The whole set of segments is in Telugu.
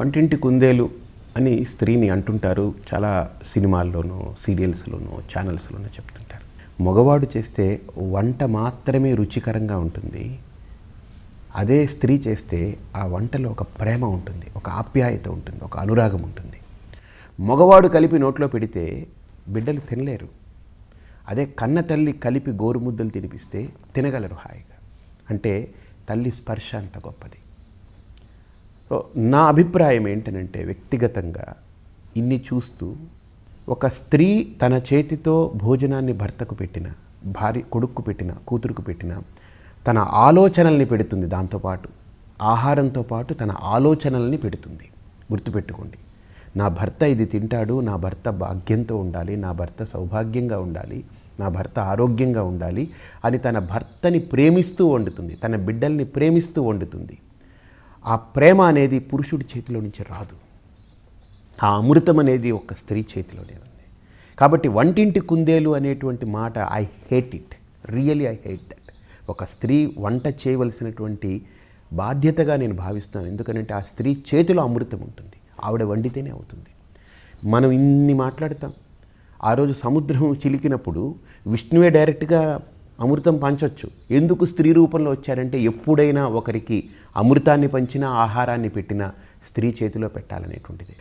వంటింటి కుందేలు అని స్త్రీని అంటుంటారు చాలా సినిమాల్లోనూ సీరియల్స్లోనూ ఛానల్స్లోనూ చెప్తుంటారు మగవాడు చేస్తే వంట మాత్రమే రుచికరంగా ఉంటుంది అదే స్త్రీ చేస్తే ఆ వంటలో ఒక ప్రేమ ఉంటుంది ఒక ఆప్యాయత ఉంటుంది ఒక అనురాగం ఉంటుంది మగవాడు కలిపి నోట్లో పెడితే బిడ్డలు తినలేరు అదే కన్న తల్లి కలిపి గోరుముద్దలు తినిపిస్తే తినగలరు హాయిగా అంటే తల్లి స్పర్శ అంత గొప్పది సో నా అభిప్రాయం ఏంటనంటే వ్యక్తిగతంగా ఇన్ని చూస్తూ ఒక స్త్రీ తన చేతితో భోజనాన్ని భర్తకు పెట్టిన భార్య కొడుక్కు పెట్టిన కూతురుకు పెట్టిన తన ఆలోచనల్ని పెడుతుంది దాంతోపాటు ఆహారంతో పాటు తన ఆలోచనల్ని పెడుతుంది గుర్తుపెట్టుకోండి నా భర్త ఇది తింటాడు నా భర్త భాగ్యంతో ఉండాలి నా భర్త సౌభాగ్యంగా ఉండాలి నా భర్త ఆరోగ్యంగా ఉండాలి అని తన భర్తని ప్రేమిస్తూ వండుతుంది తన బిడ్డల్ని ప్రేమిస్తూ వండుతుంది ఆ ప్రేమ అనేది పురుషుడి చేతిలో నుంచి రాదు ఆ అమృతం అనేది ఒక స్త్రీ చేతిలోనే ఉంది కాబట్టి వంటింటి కుందేలు అనేటువంటి మాట I hate it really I hate that ఒక స్త్రీ వంట చేయవలసినటువంటి బాధ్యతగా నేను భావిస్తున్నాను ఎందుకంటే ఆ స్త్రీ చేతిలో అమృతం ఉంటుంది ఆవిడ వండితేనే అవుతుంది మనం ఇన్ని మాట్లాడతాం ఆ రోజు సముద్రం చిలికినప్పుడు విష్ణువే డైరెక్ట్గా అమృతం పంచవచ్చు ఎందుకు స్త్రీ రూపంలో వచ్చారంటే ఎప్పుడైనా ఒకరికి అమృతాన్ని పంచినా ఆహారాన్ని పెట్టినా స్త్రీ చేతిలో పెట్టాలనేటువంటిది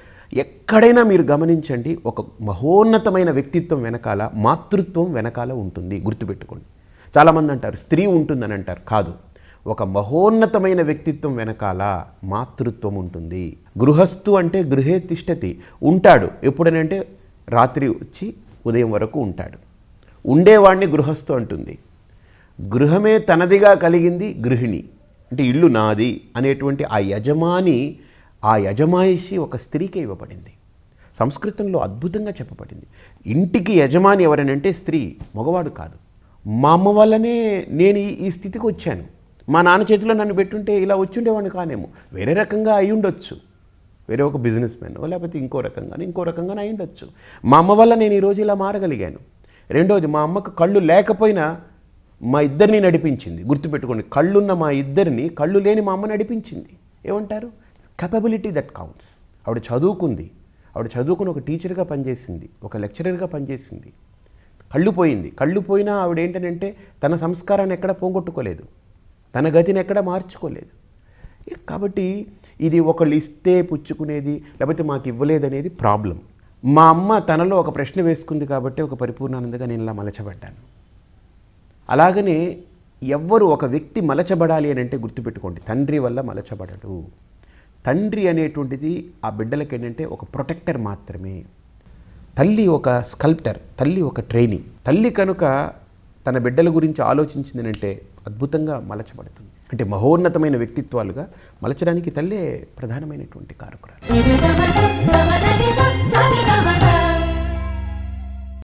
ఎక్కడైనా మీరు గమనించండి ఒక మహోన్నతమైన వ్యక్తిత్వం వెనకాల మాతృత్వం వెనకాల ఉంటుంది గుర్తుపెట్టుకోండి చాలామంది అంటారు స్త్రీ ఉంటుందని అంటారు కాదు ఒక మహోన్నతమైన వ్యక్తిత్వం వెనకాల మాతృత్వం ఉంటుంది గృహస్థు అంటే గృహే తిష్టతి ఉంటాడు ఎప్పుడనంటే రాత్రి వచ్చి ఉదయం వరకు ఉంటాడు ఉండేవాడిని గృహస్థు అంటుంది గృహమే తనదిగా కలిగింది గృహిణి అంటే ఇల్లు నాది అనేటువంటి ఆ యజమాని ఆ యజమాయిషి ఒక స్త్రీకే ఇవ్వబడింది సంస్కృతంలో అద్భుతంగా చెప్పబడింది ఇంటికి యజమాని ఎవరనంటే స్త్రీ మగవాడు కాదు మా అమ్మ వల్లనే నేను ఈ స్థితికి వచ్చాను మా నాన్న చేతిలో నన్ను పెట్టుంటే ఇలా వచ్చుండేవాడిని కానేమో వేరే రకంగా అయి ఉండొచ్చు వేరే ఒక బిజినెస్ మ్యాన్ లేకపోతే ఇంకో రకంగా ఇంకో రకంగా అయి ఉండొచ్చు మా అమ్మ వల్ల నేను ఈరోజు ఇలా మారగలిగాను రెండవది మా అమ్మకు కళ్ళు లేకపోయినా మా ఇద్దరిని నడిపించింది గుర్తుపెట్టుకోండి కళ్ళున్న మా ఇద్దరిని కళ్ళు లేని మా అమ్మ నడిపించింది ఏమంటారు కెపబిలిటీ దట్ కౌంట్స్ ఆవిడ చదువుకుంది ఆవిడ చదువుకుని ఒక టీచర్గా పనిచేసింది ఒక లెక్చరర్గా పనిచేసింది కళ్ళు పోయింది కళ్ళు పోయినా ఆవిడ ఏంటంటే తన సంస్కారాన్ని ఎక్కడ పోగొట్టుకోలేదు తన గతిని ఎక్కడ మార్చుకోలేదు కాబట్టి ఇది ఒకళ్ళు ఇస్తే పుచ్చుకునేది లేకపోతే మాకు ఇవ్వలేదనేది ప్రాబ్లం మా అమ్మ తనలో ఒక ప్రశ్న వేసుకుంది కాబట్టి ఒక పరిపూర్ణానందగా నేను ఇలా మలచబడ్డాను అలాగనే ఎవ్వరు ఒక వ్యక్తి మలచబడాలి అని అంటే గుర్తుపెట్టుకోండి తండ్రి వల్ల మలచబడడు తండ్రి అనేటువంటిది ఆ బిడ్డలకి ఏంటంటే ఒక ప్రొటెక్టర్ మాత్రమే తల్లి ఒక స్కల్ప్టర్ తల్లి ఒక ట్రైనింగ్ తల్లి కనుక తన బిడ్డల గురించి ఆలోచించిందనంటే అద్భుతంగా మలచబడుతుంది అంటే మహోన్నతమైన వ్యక్తిత్వాలుగా మలచడానికి తల్లే ప్రధానమైనటువంటి కారకురాలు